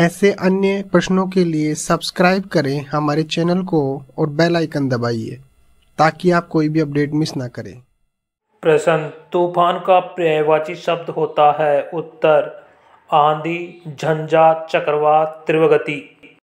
ऐसे अन्य प्रश्नों के लिए सब्सक्राइब करें हमारे चैनल को और बेल आइकन दबाइए ताकि आप कोई भी अपडेट मिस ना करें प्रश्न तूफान का पर्यायवाची शब्द होता है उत्तर आंधी झंझा चक्रवात त्रिवगति